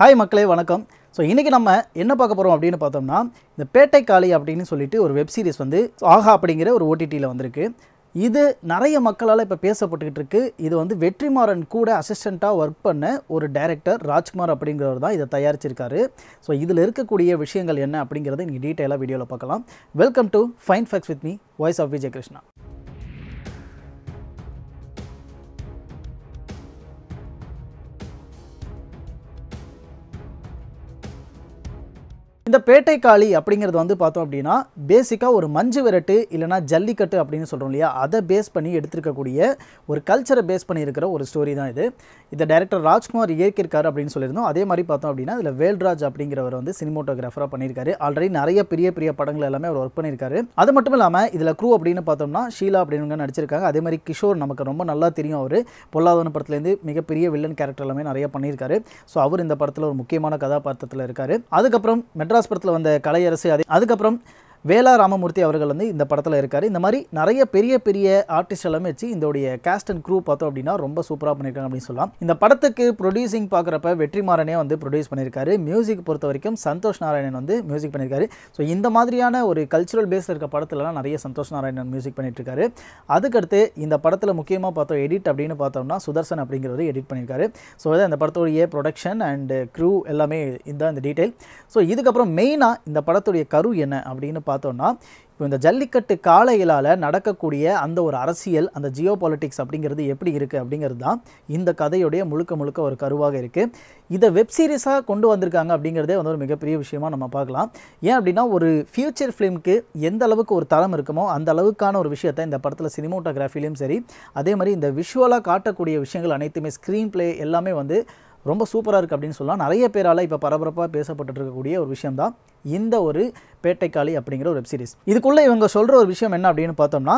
hi மக்களே வணக்கம் so இன்றைக்கி நம்ம என்ன பார்க்க போகிறோம் அப்படின்னு பார்த்தோம்னா இந்த பேட்டை காளி அப்படின்னு சொல்லிட்டு ஒரு வெப் சீரிஸ் வந்து ஆஹா அப்படிங்கிற ஒரு ஓடிடியில் வந்திருக்கு இது நிறைய மக்களால் இப்போ பேசப்பட்டுக்கிட்டு இருக்குது இது வந்து வெற்றிமாறன் கூட அசிஸ்டண்ட்டாக ஒர்க் பண்ண ஒரு டைரக்டர் ராஜ்குமார் அப்படிங்கிறவர் தான் இதை தயாரிச்சிருக்காரு ஸோ இதில் இருக்கக்கூடிய விஷயங்கள் என்ன அப்படிங்கிறத நீங்கள் டீட்டெயிலாக வீடியோவில் பார்க்கலாம் welcome to fine facts with me voice of Vijayakrishna Krishna இந்த பேட்டைக்காளி அப்படிங்கிறது வந்து பார்த்தோம் அப்படின்னா பேசிக்காக ஒரு மஞ்சு விரட்டு இல்லைனா ஜல்லிக்கட்டு அப்படின்னு சொல்கிறோம் இல்லையா அதை பேஸ் பண்ணி எடுத்திருக்கக்கூடிய ஒரு கல்ச்சரை பேஸ் பண்ணியிருக்கிற ஒரு ஸ்டோரி தான் இது இதை டைரக்டர் ராஜ்குமார் இயக்கியிருக்காரு அப்படின்னு சொல்லியிருந்தோம் அதே மாதிரி பார்த்தோம் அப்படின்னா இதில் வேல்ராஜ் அப்படிங்கிறவர் வந்து சினிமோட்டோகிராஃபராக பண்ணியிருக்காரு ஆல்ரெடி நிறைய பெரிய பெரிய படங்கள் எல்லாமே அவர் ஒர்க் பண்ணியிருக்காரு அது மட்டும் இல்லாமல் இதில் க்ரூ அப்படின்னு பார்த்தோம்னா ஷீலா அப்படின்னு நடிச்சிருக்காங்க அதே மாதிரி கிஷோர் நமக்கு ரொம்ப நல்லா தெரியும் அவர் பொல்லாதவன படத்துலேருந்து மிகப்பெரிய வில்லன் கேரக்டர் எல்லாமே நிறைய பண்ணியிருக்காரு ஸோ அவர் இந்த படத்தில் ஒரு முக்கியமான கதாபாத்திரத்தில் இருக்கார் அதுக்கப்புறம் மெட்ரா மெட்ராஸ் படத்தில் வந்த கலையரசு அதே அதுக்கப்புறம் வேலா ராமமூர்த்தி அவர்கள் வந்து இந்த படத்தில் இருக்கார் இந்த மாதிரி நிறைய பெரிய பெரிய ஆர்டிஸ்ட் எல்லாமே வச்சு இதோடைய கேஸ்ட் அண்ட் க்ரூ பார்த்தோம் அப்படின்னா ரொம்ப சூப்பராக பண்ணியிருக்காங்க அப்படின்னு சொல்லலாம் இந்த படத்துக்கு ப்ரொடியூசிங் பார்க்குறப்ப வெற்றிமாறனே வந்து ப்ரொடியூஸ் பண்ணியிருக்காரு மியூசிக் பொறுத்த வரைக்கும் சந்தோஷ் நாராயணன் வந்து மியூசிக் பண்ணியிருக்காரு ஸோ இந்த மாதிரியான ஒரு கல்ச்சுரல் பேஸில் இருக்க படத்துலலாம் நிறைய சந்தோஷ் நாராயணன் மியூசிக் பண்ணிட்டுருக்காரு அதுக்கடுத்து இந்த படத்தில் முக்கியமாக பார்த்தோம் எடிட் அப்படின்னு பார்த்தோம்னா சுதர்சன் அப்படிங்கிறது எடிட் பண்ணியிருக்காரு ஸோ இதான் இந்த படத்தோடைய ப்ரொடக்ஷன் அண்டு க்ரூ எல்லாமே இதுதான் இந்த டீட்டெயில் ஸோ இதுக்கப்புறம் மெயினாக இந்த படத்துடைய கரு என்ன அப்படின்னு பார்த்தோன்னா இப்போ இந்த ஜல்லிக்கட்டு காலையிலால் நடக்கக்கூடிய அந்த ஒரு அரசியல் அந்த ஜியோ பாலிட்டிக்ஸ் அப்படிங்கிறது எப்படி இருக்குது அப்படிங்கிறது தான் இந்த கதையுடைய முழுக்க முழுக்க ஒரு கருவாக இருக்குது இதை வெப் சீரிஸாக கொண்டு வந்திருக்காங்க அப்படிங்கிறதே வந்து ஒரு மிகப்பெரிய விஷயமாக நம்ம பார்க்கலாம் ஏன் அப்படின்னா ஒரு ஃபியூச்சர் ஃபிலிம்க்கு எந்த அளவுக்கு ஒரு தரம் இருக்குமோ அந்த அளவுக்கான ஒரு விஷயத்தை இந்த படத்தில் சினிமோட்டோகிராஃபிலையும் சரி அதே மாதிரி இந்த விஷுவலாக காட்டக்கூடிய விஷயங்கள் அனைத்துமே ஸ்க்ரீன் ப்ளே எல்லாமே வந்து ரொம்ப சூப்பராக இருக்குது அப்படின்னு சொல்லலாம் நிறைய பேரால் இப்போ பரபரப்பாக பேசப்பட்டு இருக்கக்கூடிய ஒரு விஷயம் தான் இந்த ஒரு பேட்டைக்காளி அப்படிங்கிற ஒரு வெப்சீரிஸ் இதுக்குள்ளே இவங்க சொல்கிற ஒரு விஷயம் என்ன அப்படின்னு பார்த்தோம்னா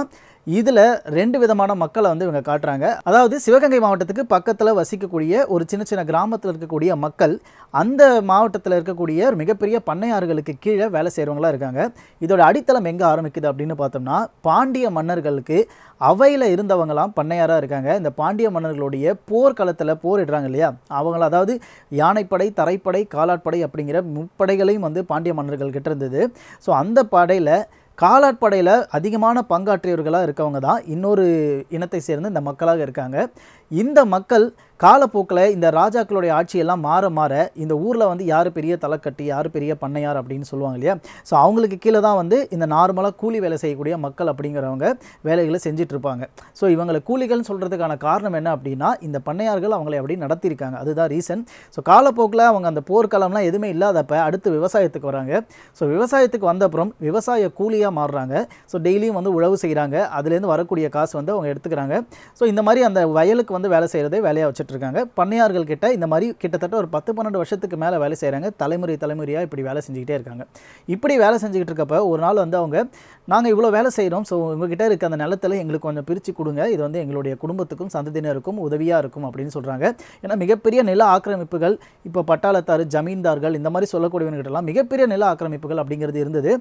இதில் ரெண்டு விதமான மக்களை வந்து இவங்க காட்டுறாங்க அதாவது சிவகங்கை மாவட்டத்துக்கு பக்கத்தில் வசிக்கக்கூடிய ஒரு சின்ன சின்ன கிராமத்தில் இருக்கக்கூடிய மக்கள் அந்த மாவட்டத்தில் இருக்கக்கூடிய ஒரு மிகப்பெரிய பண்ணையாறுகளுக்கு கீழே வேலை செய்கிறவங்களாக இருக்காங்க இதோட அடித்தளம் எங்கே ஆரம்பிக்குது அப்படின்னு பார்த்தோம்னா பாண்டிய மன்னர்களுக்கு அவையில் இருந்தவங்களாம் பண்ணையாராக இருக்காங்க இந்த பாண்டிய மன்னர்களுடைய போர்க்களத்தில் போரிடுறாங்க இல்லையா அவங்கள அதாவது யானைப்படை தரைப்படை காலாட்படை அப்படிங்கிற முப்படைகளையும் வந்து பாண்டிய கிட்ட இருந்தது ஸோ அந்த படையில் காலாட்படையில் அதிகமான பங்காற்றியவர்களாக இருக்கவங்க தான் இன்னொரு இனத்தை சேர்ந்து இந்த மக்களாக இருக்காங்க இந்த மக்கள் காலப்போக்கில் இந்த ராஜாக்களுடைய ஆட்சியெல்லாம் மாற மாற இந்த ஊரில் வந்து யார் பெரிய தலைக்கட்டி யார் பெரிய பண்ணையார் அப்படின்னு சொல்லுவாங்க இல்லையா ஸோ அவங்களுக்கு கீழே தான் வந்து இந்த நார்மலாக கூலி வேலை செய்யக்கூடிய மக்கள் அப்படிங்கிறவங்க வேலைகளை செஞ்சிட்ருப்பாங்க ஸோ இவங்களை கூலிகள்னு சொல்கிறதுக்கான காரணம் என்ன அப்படின்னா இந்த பண்ணையார்கள் அவங்களை எப்படி நடத்தியிருக்காங்க அதுதான் ரீசன் ஸோ காலப்போக்கில் அவங்க அந்த போர்க்காலம்லாம் எதுவுமே இல்லாதப்ப அடுத்து விவசாயத்துக்கு வராங்க ஸோ விவசாயத்துக்கு வந்த அப்புறம் விவசாய கூலியாக மாறுறாங்க ஸோ டெய்லியும் வந்து உழவு செய்கிறாங்க அதுலேருந்து வரக்கூடிய காசு வந்து அவங்க எடுத்துக்கிறாங்க ஸோ இந்த மாதிரி அந்த வயலுக்கு வந்து வேலை செய்கிறதே வேலையாக வச்சுட்ருக்காங்க பண்ணையார்கள் கிட்ட இந்த மாதிரி கிட்டத்தட்ட ஒரு பத்து பன்னெண்டு வருஷத்துக்கு மேலே வேலை செய்கிறாங்க தலைமுறை தலைமுறையாக இப்படி வேலை செஞ்சுக்கிட்டே இருக்காங்க இப்படி வேலை செஞ்சுக்கிட்டு இருக்கப்ப ஒரு நாள் வந்து அவங்க நாங்கள் இவ்வளோ வேலை செய்கிறோம் ஸோ உங்ககிட்ட இருக்க அந்த நிலத்தில் எங்களுக்கு கொஞ்சம் பிரித்து கொடுங்க இது வந்து எங்களுடைய குடும்பத்துக்கும் சந்ததியினருக்கும் உதவியாக இருக்கும் அப்படின்னு சொல்கிறாங்க ஏன்னா மிகப்பெரிய நில ஆக்கிரமிப்புகள் இப்போ பட்டாளத்தார் ஜமீன்தார்கள் இந்த மாதிரி சொல்லக்கூடியவங்ககிட்டலாம் மிகப்பெரிய நில ஆக்கிரமிப்புகள் அப்படிங்கிறது இருந்தது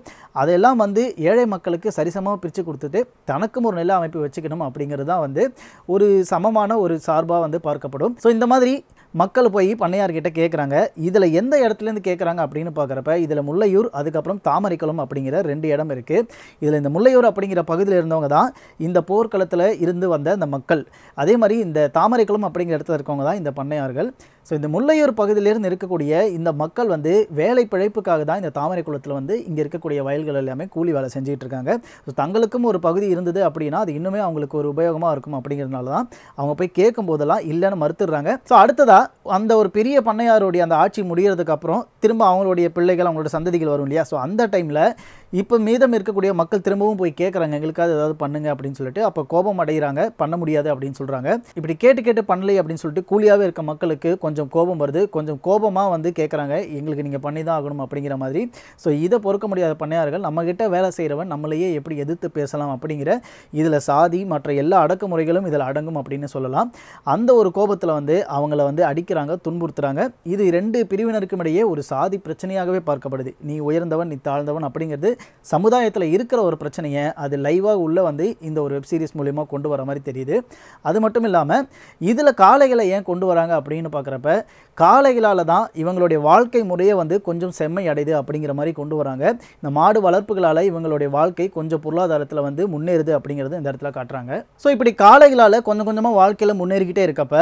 அதெல்லாம் வந்து ஏழை மக்களுக்கு சரிசமமாக பிரித்து கொடுத்துட்டு தனக்கும் ஒரு நில அமைப்பு வச்சுக்கணும் அப்படிங்கிறது தான் வந்து ஒரு சமமான ஒரு ஒரு சார்பாக வந்து பார்க்கப்படும் ஸோ இந்த மாதிரி மக்கள் போய் பண்ணையார்கிட்ட கேட்குறாங்க இதில் எந்த இடத்துலேருந்து கேட்குறாங்க அப்படின்னு பார்க்குறப்ப இதில் முல்லையூர் அதுக்கப்புறம் தாமரைக்குளம் அப்படிங்கிற ரெண்டு இடம் இருக்குது இதில் இந்த முல்லையூர் அப்படிங்கிற பகுதியில் இருந்தவங்க தான் இந்த போர்க்களத்தில் இருந்து வந்த இந்த மக்கள் அதே மாதிரி இந்த தாமரைக்குளம் அப்படிங்கிற இடத்துல இருக்கவங்க தான் இந்த பண்ணையார்கள் ஸோ இந்த முல்லையூர் பகுதியிலேருந்து இருக்கக்கூடிய இந்த மக்கள் வந்து வேலை பிழைப்புக்காக தான் இந்த தாமரை குளத்தில் வந்து இங்கே இருக்கக்கூடிய வயல்கள் எல்லாமே கூலி வேலை செஞ்சுட்டு இருக்காங்க ஸோ தங்களுக்கும் ஒரு பகுதி இருந்தது அப்படின்னா அது இன்னுமே அவங்களுக்கு ஒரு உபயோகமாக இருக்கும் அப்படிங்கிறதுனால தான் அவங்க போய் கேட்கும் போதெல்லாம் இல்லைன்னு மறுத்துடுறாங்க ஸோ அடுத்ததாக அந்த ஒரு பெரிய பண்ணையாருடைய அந்த ஆட்சி அப்புறம் திரும்ப அவங்களுடைய பிள்ளைகள் அவங்களோட சந்ததிகள் வரும் இல்லையா ஸோ அந்த டைமில் இப்போ மீதம் இருக்கக்கூடிய மக்கள் திரும்பவும் போய் கேட்குறாங்க எங்களுக்காக ஏதாவது பண்ணுங்க அப்படின்னு சொல்லிட்டு அப்போ கோபம் அடைகிறாங்க பண்ண முடியாது அப்படின்னு சொல்கிறாங்க இப்படி கேட்டு கேட்டு பண்ணலை அப்படின்னு சொல்லிட்டு கூலியாகவே இருக்க மக்களுக்கு கொஞ்சம் கோபம் வருது கொஞ்சம் கோபமாக வந்து கேட்குறாங்க எங்களுக்கு நீங்கள் பண்ணி தான் ஆகணும் அப்படிங்கிற மாதிரி ஸோ இதை பொறுக்க முடியாத பண்ணையார்கள் நம்மக்கிட்ட வேலை செய்கிறவன் நம்மளையே எப்படி எதிர்த்து பேசலாம் அப்படிங்கிற இதில் சாதி மற்ற எல்லா அடக்குமுறைகளும் இதில் அடங்கும் அப்படின்னு சொல்லலாம் அந்த ஒரு கோபத்தில் வந்து அவங்கள வந்து அடிக்கிறாங்க துன்புறுத்துறாங்க இது ரெண்டு பிரிவினருக்கும் இடையே ஒரு சாதி பிரச்சனையாகவே பார்க்கப்படுது நீ உயர்ந்தவன் நீ தாழ்ந்தவன் அப்படிங்கிறது சமுதாயத்தில் இருக்கிற ஒரு பிரச்சனையை அது லைவாக உள்ளே வந்து இந்த ஒரு வெப்சீரிஸ் மூலயமா மூலிமா கொண்டு வர மாதிரி தெரியுது அது மட்டும் இல்லாமல் இதில் காளைகளை ஏன் கொண்டு வராங்க அப்படின்னு பார்க்குறப்ப காளைகளால் தான் இவங்களுடைய வாழ்க்கை முறையை வந்து கொஞ்சம் செம்மை அடையுது அப்படிங்கிற மாதிரி கொண்டு வராங்க இந்த மாடு வளர்ப்புகளால் இவங்களுடைய வாழ்க்கை கொஞ்சம் பொருளாதாரத்தில் வந்து முன்னேறுது அப்படிங்கிறது இந்த இடத்துல காட்டுறாங்க ஸோ இப்படி காளைகளால் கொஞ்சம் கொஞ்சமாக வாழ்க்கையில் முன்னேறிக்கிட்டே இருக்கப்ப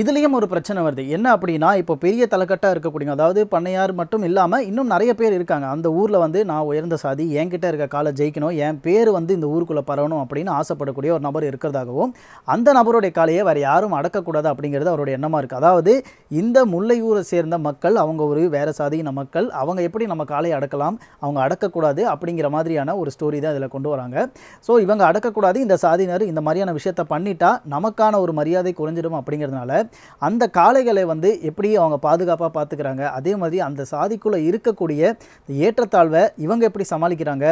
இதுலேயும் ஒரு பிரச்சனை வருது என்ன அப்படின்னா இப்போ பெரிய தலைக்கட்டாக இருக்கக்கூடிய அதாவது பண்ணையார் மட்டும் இல்லாமல் இன்னும் நிறைய பேர் இருக்காங்க அந்த ஊரில் வந்து நான் உயர்ந்த சாதி என்கிட்ட இருக்க காலை ஜெயிக்கணும் என் பேர் வந்து இந்த ஊருக்குள்ளே பரவணும் அப்படின்னு ஆசைப்படக்கூடிய ஒரு நபர் இருக்கிறதாகவும் அந்த நபருடைய காலையை வேறு யாரும் அடக்கக்கூடாது அப்படிங்கிறது அவருடைய எண்ணமாக இருக்குது அதாவது இந்த முல்லையூரை சேர்ந்த மக்கள் அவங்க ஒரு வேறு சாதியின மக்கள் அவங்க எப்படி நம்ம காலையை அடக்கலாம் அவங்க அடக்கக்கூடாது அப்படிங்கிற மாதிரியான ஒரு ஸ்டோரி தான் இதில் கொண்டு வராங்க ஸோ இவங்க அடக்கக்கூடாது இந்த சாதியினர் இந்த மாதிரியான விஷயத்தை பண்ணிட்டா நமக்கான ஒரு மரியாதை குறைஞ்சிடும் அப்படிங்கிறதுனால அந்த காலை குழந்தைகளை வந்து எப்படி அவங்க பாதுகாப்பாக பார்த்துக்கிறாங்க அதே மாதிரி அந்த சாதிக்குள்ளே இருக்கக்கூடிய ஏற்றத்தாழ்வை இவங்க எப்படி சமாளிக்கிறாங்க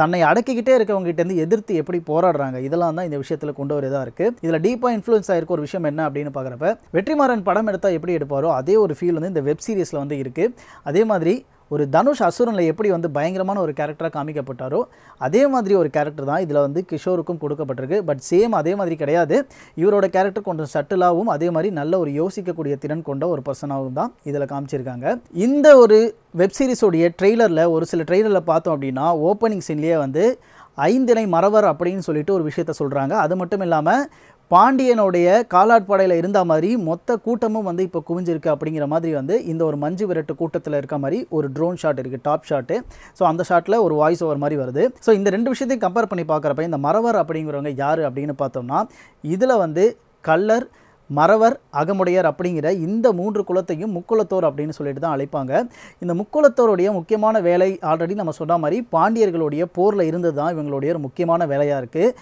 தன்னை அடக்கிக்கிட்டே இருக்கவங்ககிட்டேருந்து எதிர்த்து எப்படி போராடுறாங்க இதெல்லாம் தான் இந்த விஷயத்தில் கொண்டு இதாக இருக்குது இதில் டீப்பாக இன்ஃப்ளூயன்ஸ் ஆகிருக்க ஒரு விஷயம் என்ன அப்படின்னு பார்க்குறப்ப வெற்றிமாறன் படம் எடுத்தால் எப்படி எடுப்பாரோ அதே ஒரு ஃபீல் வந்து இந்த வெப் சீரிஸில் வந்து இருக்குது அதே மாதிரி ஒரு தனுஷ் அசுரனில் எப்படி வந்து பயங்கரமான ஒரு கேரக்டராக காமிக்கப்பட்டாரோ அதே மாதிரி ஒரு கேரக்டர் தான் இதில் வந்து கிஷோருக்கும் கொடுக்கப்பட்டிருக்கு பட் சேம் அதே மாதிரி கிடையாது இவரோட கேரக்டர் கொஞ்சம் சட்டிலாகவும் அதே மாதிரி நல்ல ஒரு யோசிக்கக்கூடிய திறன் கொண்ட ஒரு பர்சனாகவும் தான் இதில் காமிச்சிருக்காங்க இந்த ஒரு வெப்சீரிஸோடைய ட்ரெய்லரில் ஒரு சில ட்ரெய்லரில் பார்த்தோம் அப்படின்னா ஓப்பனிங் சீன்லேயே வந்து ஐந்திணை மறவர் அப்படின்னு சொல்லிட்டு ஒரு விஷயத்த சொல்கிறாங்க அது மட்டும் இல்லாமல் பாண்டியனுடைய காலாட்படையில் இருந்த மாதிரி மொத்த கூட்டமும் வந்து இப்போ குவிஞ்சிருக்கு அப்படிங்கிற மாதிரி வந்து இந்த ஒரு மஞ்சு விரட்டு கூட்டத்தில் இருக்க மாதிரி ஒரு ட்ரோன் ஷாட் இருக்குது டாப் ஷாட்டு ஸோ அந்த ஷாட்டில் ஒரு வாய்ஸ் ஓவர் மாதிரி வருது ஸோ இந்த ரெண்டு விஷயத்தையும் கம்பேர் பண்ணி பார்க்குறப்ப இந்த மரவர் அப்படிங்கிறவங்க யார் அப்படின்னு பார்த்தோம்னா இதில் வந்து கல்லர் மறவர் அகமுடையர் அப்படிங்கிற இந்த மூன்று குலத்தையும் முக்குளத்தோர் அப்படின்னு சொல்லிட்டு தான் அழைப்பாங்க இந்த முக்குளத்தோருடைய முக்கியமான வேலை ஆல்ரெடி நம்ம சொன்ன மாதிரி பாண்டியர்களுடைய போரில் இருந்தது தான் இவங்களுடைய ஒரு முக்கியமான வேலையாக இருக்குது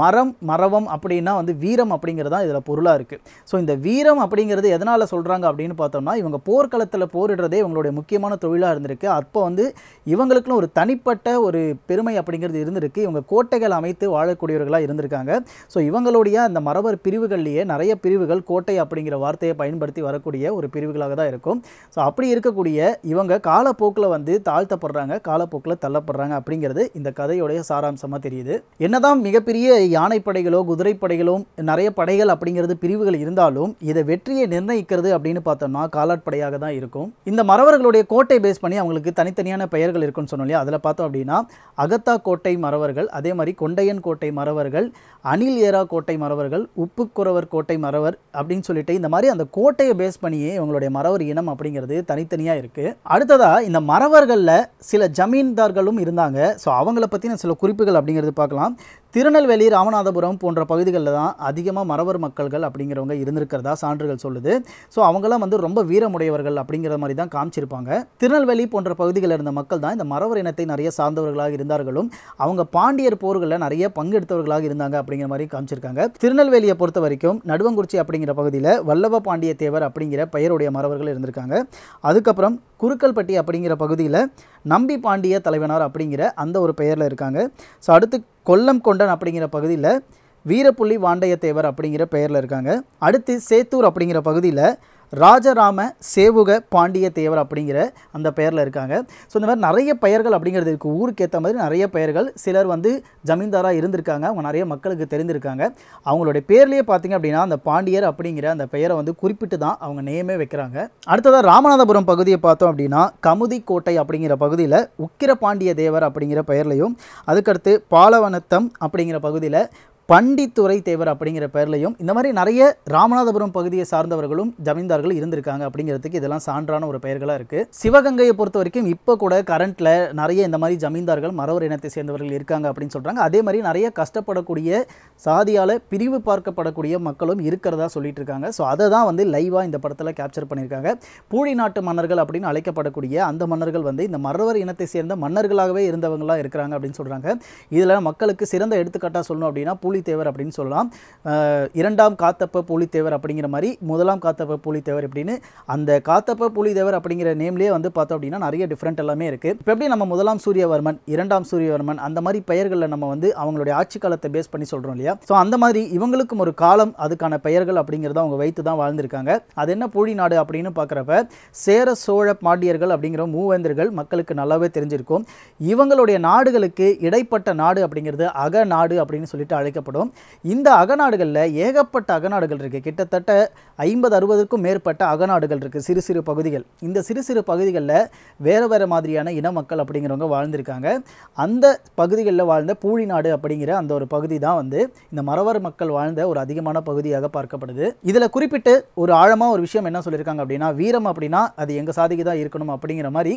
மரம் மரவம் அப்படின்னா வந்து வீரம் அப்படிங்கிறது தான் இதில் பொருளாக இருக்குது ஸோ இந்த வீரம் அப்படிங்கிறது எதனால் சொல்கிறாங்க அப்படின்னு பார்த்தோம்னா இவங்க போர்க்களத்தில் போரிடுறதே இவங்களுடைய முக்கியமான தொழிலாக இருந்திருக்கு அப்போ வந்து இவங்களுக்குன்னு ஒரு தனிப்பட்ட ஒரு பெருமை அப்படிங்கிறது இருந்திருக்கு இவங்க கோட்டைகள் அமைத்து வாழக்கூடியவர்களாக இருந்திருக்காங்க ஸோ இவங்களுடைய அந்த மரபர் பிரிவுகள்லேயே நிறைய பிரிவுகள் கோட்டை அப்படிங்கிற வார்த்தையை பயன்படுத்தி வரக்கூடிய ஒரு பிரிவுகளாக தான் இருக்கும் ஸோ அப்படி இருக்கக்கூடிய இவங்க காலப்போக்கில் வந்து தாழ்த்தப்படுறாங்க காலப்போக்கில் தள்ளப்படுறாங்க அப்படிங்கிறது இந்த கதையுடைய சாராம்சமாக தெரியுது என்னதான் மிகப்பெரிய யானைப்படைகளோ குதிரைப்படைகளோ நிறைய படைகள் அப்படிங்கிறது பிரிவுகள் இருந்தாலும் இதை வெற்றியை நிர்ணயிக்கிறது அப்படின்னு பார்த்தோம்னா காலாட்படையாக தான் இருக்கும் இந்த மறவர்களுடைய கோட்டை பேஸ் பண்ணி அவங்களுக்கு தனித்தனியான பெயர்கள் இருக்குன்னு சொன்னோம் இல்லையா அதில் பார்த்தோம் அப்படின்னா அகத்தா கோட்டை மறவர்கள் அதே மாதிரி கொண்டையன் கோட்டை மறவர்கள் அணில் ஏரா கோட்டை மறவர்கள் உப்புக்குறவர் கோட்டை மறவர் அப்படின்னு சொல்லிட்டு இந்த மாதிரி அந்த கோட்டையை பேஸ் பண்ணியே இவங்களுடைய மறவர் இனம் அப்படிங்கிறது தனித்தனியாக இருக்குது அடுத்ததாக இந்த மறவர்களில் சில ஜமீன்தார்களும் இருந்தாங்க ஸோ அவங்கள பற்றின சில குறிப்புகள் அப்படிங்கிறது பார்க்கலாம் திருநெல்வேலி ராமநாதபுரம் போன்ற பகுதிகளில் தான் அதிகமாக மறவர் மக்கள்கள் அப்படிங்கிறவங்க இருந்திருக்கிறதா சான்றுகள் சொல்லுது ஸோ அவங்களாம் வந்து ரொம்ப வீரமுடையவர்கள் அப்படிங்கிற மாதிரி தான் காமிச்சிருப்பாங்க திருநெல்வேலி போன்ற பகுதிகளில் இருந்த மக்கள் தான் இந்த மறவர் இனத்தை நிறைய சார்ந்தவர்களாக இருந்தார்களும் அவங்க பாண்டியர் போர்களில் நிறைய பங்கெடுத்தவர்களாக இருந்தாங்க அப்படிங்கிற மாதிரி காமிச்சிருக்காங்க திருநெல்வேலியை பொறுத்த வரைக்கும் நடுவங்குறிச்சி அப்படிங்கிற பகுதியில் வல்லவ பாண்டிய தேவர் அப்படிங்கிற பெயருடைய மறவர்கள் இருந்திருக்காங்க அதுக்கப்புறம் குருக்கல்பட்டி அப்படிங்கிற பகுதியில் நம்பி பாண்டிய தலைவனார் அப்படிங்கிற அந்த ஒரு பெயரில் இருக்காங்க ஸோ அடுத்து கொல்லம் கொண்டன் அப்படிங்கிற பகுதியில் வீரப்புள்ளி வாண்டையத்தேவர் அப்படிங்கிற பெயரில் இருக்காங்க அடுத்து சேத்தூர் அப்படிங்கிற பகுதியில் ராஜராம சேவுக பாண்டிய தேவர் அப்படிங்கிற அந்த பெயரில் இருக்காங்க ஸோ இந்த மாதிரி நிறைய பெயர்கள் அப்படிங்கிறது இருக்குது ஊருக்கு ஏற்ற மாதிரி நிறைய பெயர்கள் சிலர் வந்து ஜமீன்தாராக இருந்திருக்காங்க அவங்க நிறைய மக்களுக்கு தெரிந்திருக்காங்க அவங்களுடைய பேர்லேயே பார்த்திங்க அப்படின்னா அந்த பாண்டியர் அப்படிங்கிற அந்த பெயரை வந்து குறிப்பிட்டு தான் அவங்க நேமே வைக்கிறாங்க அடுத்ததாக ராமநாதபுரம் பகுதியை பார்த்தோம் அப்படின்னா கமுதி கோட்டை அப்படிங்கிற பகுதியில் உக்கிர பாண்டிய தேவர் அப்படிங்கிற பெயர்லையும் அதுக்கடுத்து பாலவனத்தம் அப்படிங்கிற பகுதியில் பண்டித்துறை தேவர் அப்படிங்கிற பேர்லையும் இந்த மாதிரி நிறைய ராமநாதபுரம் பகுதியை சார்ந்தவர்களும் ஜமீன்தார்கள் இருந்திருக்காங்க அப்படிங்கிறதுக்கு இதெல்லாம் சான்றான ஒரு பெயர்களாக இருக்குது சிவகங்கையை பொறுத்த வரைக்கும் இப்போ கூட கரண்ட்டில் நிறைய இந்த மாதிரி ஜமீன்தார்கள் மறவர் இனத்தை சேர்ந்தவர்கள் இருக்காங்க அப்படின்னு சொல்கிறாங்க அதே மாதிரி நிறைய கஷ்டப்படக்கூடிய சாதியால் பிரிவு பார்க்கப்படக்கூடிய மக்களும் இருக்கிறதா சொல்லிட்டு இருக்காங்க ஸோ அதை தான் வந்து லைவாக இந்த படத்தில் கேப்சர் பண்ணியிருக்காங்க பூழி நாட்டு மன்னர்கள் அப்படின்னு அழைக்கப்படக்கூடிய அந்த மன்னர்கள் வந்து இந்த மறவர் இனத்தை சேர்ந்த மன்னர்களாகவே இருந்தவங்களாக இருக்கிறாங்க அப்படின்னு சொல்கிறாங்க இதில் மக்களுக்கு சிறந்த எடுத்துக்காட்டாக சொல்லணும் அப்படின்னா புலி புலித்தேவர் அப்படின்னு சொல்லலாம் இரண்டாம் காத்தப்ப புலித்தேவர் அப்படிங்கிற மாதிரி முதலாம் காத்தப்ப புலித்தேவர் அப்படின்னு அந்த காத்தப்ப புலித்தேவர் அப்படிங்கிற நேம்லேயே வந்து பார்த்தோம் அப்படின்னா நிறைய டிஃப்ரெண்ட் எல்லாமே இருக்குது இப்போ எப்படி நம்ம முதலாம் சூரியவர்மன் இரண்டாம் சூரியவர்மன் அந்த மாதிரி பெயர்களில் நம்ம வந்து அவங்களுடைய ஆட்சி காலத்தை பேஸ் பண்ணி சொல்கிறோம் இல்லையா ஸோ அந்த மாதிரி இவங்களுக்கும் ஒரு காலம் அதுக்கான பெயர்கள் அப்படிங்கிறத அவங்க வைத்து தான் வாழ்ந்திருக்காங்க அது என்ன பூழி நாடு அப்படின்னு பார்க்குறப்ப சேர சோழ பாண்டியர்கள் அப்படிங்கிற மூவேந்தர்கள் மக்களுக்கு நல்லாவே தெரிஞ்சிருக்கும் இவங்களுடைய நாடுகளுக்கு இடைப்பட்ட நாடு அப்படிங்கிறது அக நாடு அப்படின்னு சொல்லிட்டு அழைக்கப்படும் காணப்படும் இந்த அகநாடுகளில் ஏகப்பட்ட அகநாடுகள் இருக்குது கிட்டத்தட்ட ஐம்பது அறுபதுக்கும் மேற்பட்ட அகநாடுகள் இருக்குது சிறு சிறு பகுதிகள் இந்த சிறு சிறு பகுதிகளில் வேறு வேறு மாதிரியான இன மக்கள் அப்படிங்கிறவங்க வாழ்ந்திருக்காங்க அந்த பகுதிகளில் வாழ்ந்த பூழி நாடு அப்படிங்கிற அந்த ஒரு பகுதி தான் வந்து இந்த மரவர் மக்கள் வாழ்ந்த ஒரு அதிகமான பகுதியாக பார்க்கப்படுது இதில் குறிப்பிட்டு ஒரு ஆழமாக ஒரு விஷயம் என்ன சொல்லியிருக்காங்க அப்படின்னா வீரம் அப்படின்னா அது எங்கள் சாதிக்கு தான் இருக்கணும் அப்படிங்கிற மாதிரி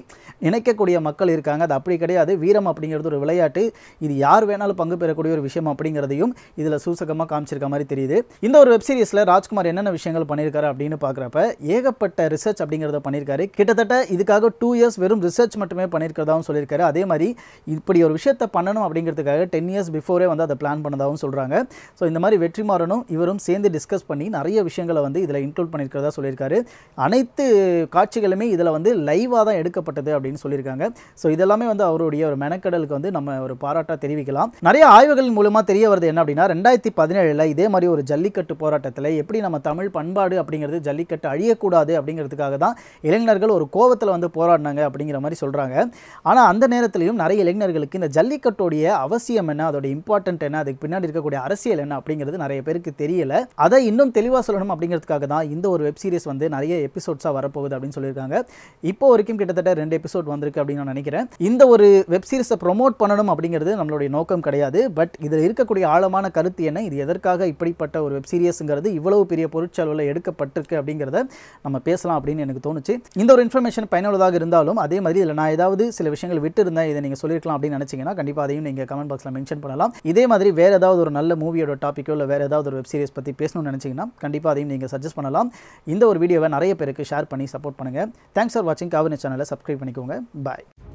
நினைக்கக்கூடிய மக்கள் இருக்காங்க அது அப்படி கிடையாது வீரம் அப்படிங்கிறது ஒரு விளையாட்டு இது யார் வேணாலும் பங்கு பெறக்கூடிய ஒரு விஷயம் அப்படிங்கிறதையும் இதில் சூசகமாக காமிச்சிருக்க மாதிரி தெரியுது இந்த ஒரு வெப் சீரிஸில் ராஜ்குமார் என்னென்ன விஷயங்கள் பண்ணியிருக்காரு அப்படின்னு பார்க்குறப்ப ஏகப்பட்ட ரிசர்ச் அப்படிங்கிறத பண்ணியிருக்காரு கிட்டத்தட்ட இதுக்காக டூ இயர்ஸ் வெறும் ரிசர்ச் மட்டுமே பண்ணியிருக்கிறதாகவும் சொல்லியிருக்காரு அதே மாதிரி இப்படி ஒரு விஷயத்தை பண்ணணும் அப்படிங்கிறதுக்காக டென் இயர்ஸ் பிஃபோரே வந்து அதை பிளான் பண்ணதாகவும் சொல்கிறாங்க ஸோ இந்த மாதிரி வெற்றி மாறனும் இவரும் சேர்ந்து டிஸ்கஸ் பண்ணி நிறைய விஷயங்களை வந்து இதில் இன்க்ளூட் பண்ணியிருக்கிறதா சொல்லியிருக்காரு அனைத்து காட்சிகளுமே இதில் வந்து லைவாக தான் எடுக்கப்பட்டது அப்படின்னு சொல்லியிருக்காங்க ஸோ இதெல்லாமே வந்து அவருடைய ஒரு மெனக்கடலுக்கு வந்து நம்ம ஒரு பாராட்டாக தெரிவிக்கலாம் நிறைய ஆய்வுகள் மூலமாக தெரிய வருது என்ன அப்படின்னா ரெண்டாயிரத்தி பதினேழில் இதே மாதிரி ஒரு ஜல்லிக்கட்டு போராட்டத்தில் எப்படி நம்ம தமிழ் பண்பாடு அப்படிங்கிறது ஜல்லிக்கட்டு அழியக்கூடாது அப்படிங்கிறதுக்காக தான் இளைஞர்கள் ஒரு கோவத்தில் வந்து போராடினாங்க அப்படிங்கிற மாதிரி சொல்கிறாங்க ஆனால் அந்த நேரத்திலையும் நிறைய இளைஞர்களுக்கு இந்த ஜல்லிக்கட்டுடைய அவசியம் என்ன அதோட இம்பார்ட்டன்ட் என்ன அதுக்கு பின்னாடி இருக்கக்கூடிய அரசியல் என்ன அப்படிங்கிறது நிறைய பேருக்கு தெரியல அதை இன்னும் தெளிவாக சொல்லணும் அப்படிங்கிறதுக்காக தான் இந்த ஒரு வெப் சீரிஸ் வந்து நிறைய எபிசோட்ஸாக வரப்போகுது அப்படின்னு சொல்லியிருக்காங்க இப்போ வரைக்கும் கிட்டத்தட்ட ரெண்டு எபிசோட் வந்திருக்கு அப்படின்னு நான் நினைக்கிறேன் இந்த ஒரு வெப் சீரிஸை ப்ரொமோட் பண்ணணும் அப்படிங்கிறது நம்மளுடைய நோக்கம் கிடையாது பட் இதில் இருக்கக்கூடிய ஆழம் ஆழமான கருத்து என்ன இது எதற்காக இப்படிப்பட்ட ஒரு வெப் சீரியஸுங்கிறது இவ்வளவு பெரிய பொருட்செலவில் எடுக்கப்பட்டிருக்கு அப்படிங்கிறத நம்ம பேசலாம் அப்படின்னு எனக்கு தோணுச்சு இந்த ஒரு இன்ஃபர்மேஷன் பயனுள்ளதாக இருந்தாலும் அதே மாதிரி இதில் நான் ஏதாவது சில விஷயங்கள் விட்டு இருந்தேன் இதை நீங்கள் சொல்லியிருக்கலாம் அப்படின்னு நினச்சிங்கன்னா கண்டிப்பாக அதையும் நீங்கள் கமெண்ட் பாக்ஸில் மென்ஷன் பண்ணலாம் இதே மாதிரி வேறு ஏதாவது ஒரு நல்ல மூவியோட டாப்பிக்கோ இல்லை வேறு ஏதாவது ஒரு வெப் சீரிஸ் பற்றி பேசணும்னு நினச்சிங்கன்னா கண்டிப்பாக அதையும் நீங்கள் சஜஸ்ட் பண்ணலாம் இந்த ஒரு வீடியோவை நிறைய பேருக்கு ஷேர் பண்ணி சப்போர்ட் பண்ணுங்கள் தேங்க்ஸ் ஃபார் வாட்சிங் காவினி சேனலை சப்ஸ்கிரைப் பண்ணிக்கோங்க பாய்